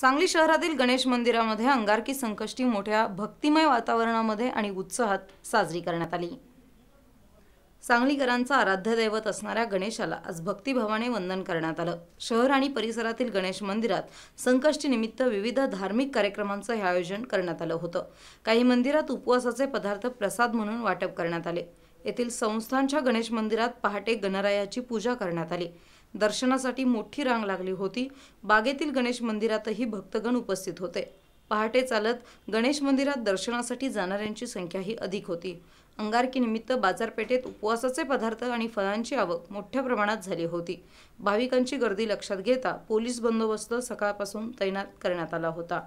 सांगली शहरातील गणेश मंदिरामध्ये अंगारकी संकष्टी मोठ्या भक्तिमय वातावरणामध्ये आणि उत्साहात साजरी करण्यात आली सांगलीकरांचा आराध्य दैवत असणाऱ्या गणेशाला आज भक्तिभावाने वंदन करण्यात आलं शहर आणि परिसरातील गणेश मंदिरात संकष्टी निमित्त विविध धार्मिक कार्यक्रमांचं हे आयोजन करण्यात आलं होतं काही मंदिरात उपवासाचे पदार्थ प्रसाद म्हणून वाटप करण्यात आले येथील संस्थांच्या गणेश मंदिरात पहाटे गणरायाची पूजा करण्यात आली दर्शनासाठी मोठी रांग लागली होती बागेतील गणेश मंदिरातही भक्तगण उपस्थित होते पहाटे चालत गणेश मंदिरात दर्शनासाठी जाणाऱ्यांची संख्याही अधिक होती अंगारकीनिमित्त बाजारपेठेत उपवासाचे पदार्थ आणि फळांची आवक मोठ्या प्रमाणात झाली होती भाविकांची गर्दी लक्षात घेता पोलीस बंदोबस्त सकाळपासून तैनात करण्यात आला होता